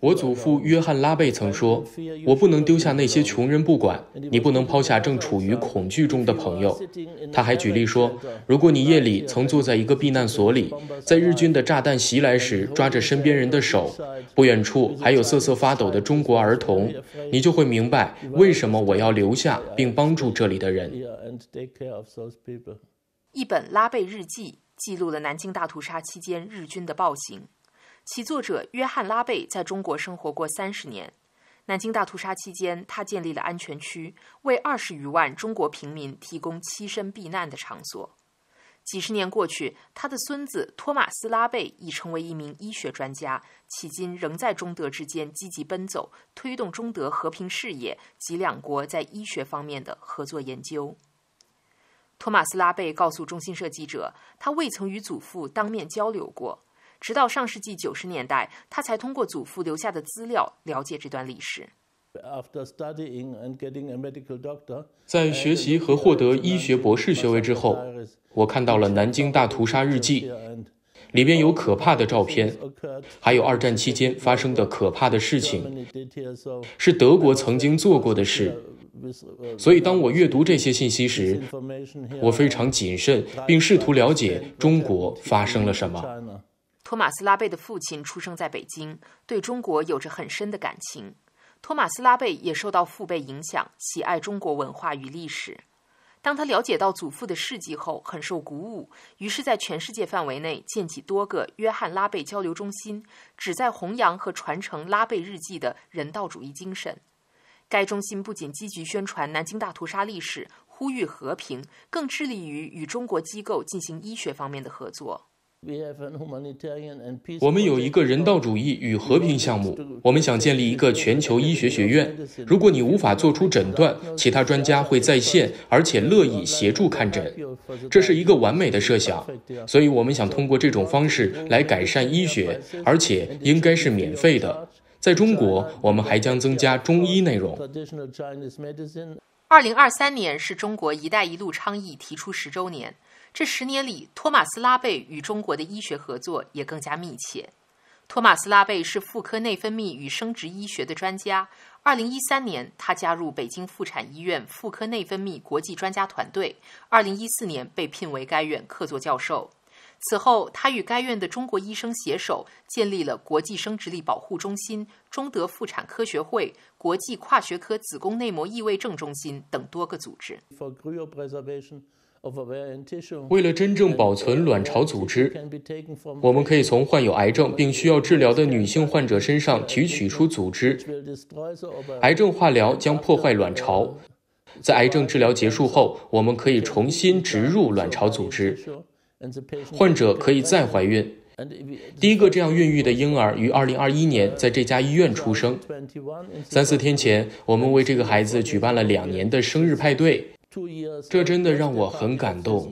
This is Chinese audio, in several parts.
我祖父约翰·拉贝曾说：“我不能丢下那些穷人不管，你不能抛下正处于恐惧中的朋友。”他还举例说：“如果你夜里曾坐在一个避难所里，在日军的炸弹袭来时抓着身边人的手，不远处还有瑟瑟发抖的中国儿童，你就会明白为什么我要留下并帮助这里的人。”一本拉贝日记记录了南京大屠杀期间日军的暴行。其作者约翰·拉贝在中国生活过三十年。南京大屠杀期间，他建立了安全区，为二十余万中国平民提供栖身避难的场所。几十年过去，他的孙子托马斯·拉贝已成为一名医学专家，迄今仍在中德之间积极奔走，推动中德和平事业及两国在医学方面的合作研究。托马斯·拉贝告诉中新社记者，他未曾与祖父当面交流过。直到上世纪九十年代，他才通过祖父留下的资料了解这段历史。在学习和获得医学博士学位之后，我看到了《南京大屠杀日记》，里边有可怕的照片，还有二战期间发生的可怕的事情，是德国曾经做过的事。所以，当我阅读这些信息时，我非常谨慎，并试图了解中国发生了什么。托马斯·拉贝的父亲出生在北京，对中国有着很深的感情。托马斯·拉贝也受到父辈影响，喜爱中国文化与历史。当他了解到祖父的事迹后，很受鼓舞，于是，在全世界范围内建起多个约翰·拉贝交流中心，旨在弘扬和传承拉贝日记的人道主义精神。该中心不仅积极宣传南京大屠杀历史，呼吁和平，更致力于与中国机构进行医学方面的合作。我们有一个人道主义与和平项目。我们想建立一个全球医学学院。如果你无法做出诊断，其他专家会在线，而且乐意协助看诊。这是一个完美的设想，所以我们想通过这种方式来改善医学，而且应该是免费的。在中国，我们还将增加中医内容。二零二三年是中国“一带一路”倡议提出十周年。这十年里，托马斯·拉贝与中国的医学合作也更加密切。托马斯·拉贝是妇科内分泌与生殖医学的专家。二零一三年，他加入北京妇产医院妇科内分泌国际专家团队；二零一四年，被聘为该院客座教授。此后，他与该院的中国医生携手建立了国际生殖力保护中心、中德妇产科学会国际跨学科子宫内膜异位症中心等多个组织。为了真正保存卵巢组织，我们可以从患有癌症并需要治疗的女性患者身上提取出组织。癌症化疗将破坏卵巢，在癌症治疗结束后，我们可以重新植入卵巢组织。患者可以再怀孕。第一个这样孕育的婴儿于2021年在这家医院出生。三四天前，我们为这个孩子举办了两年的生日派对，这真的让我很感动。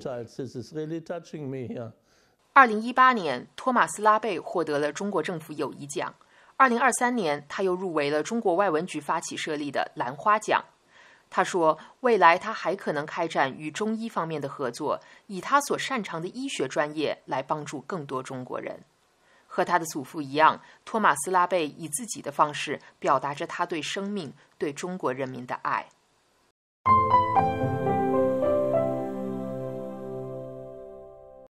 2018年，托马斯·拉贝获得了中国政府友谊奖。2023年，他又入围了中国外文局发起设立的“兰花奖”。他说：“未来他还可能开展与中医方面的合作，以他所擅长的医学专业来帮助更多中国人。”和他的祖父一样，托马斯·拉贝以自己的方式表达着他对生命、对中国人民的爱。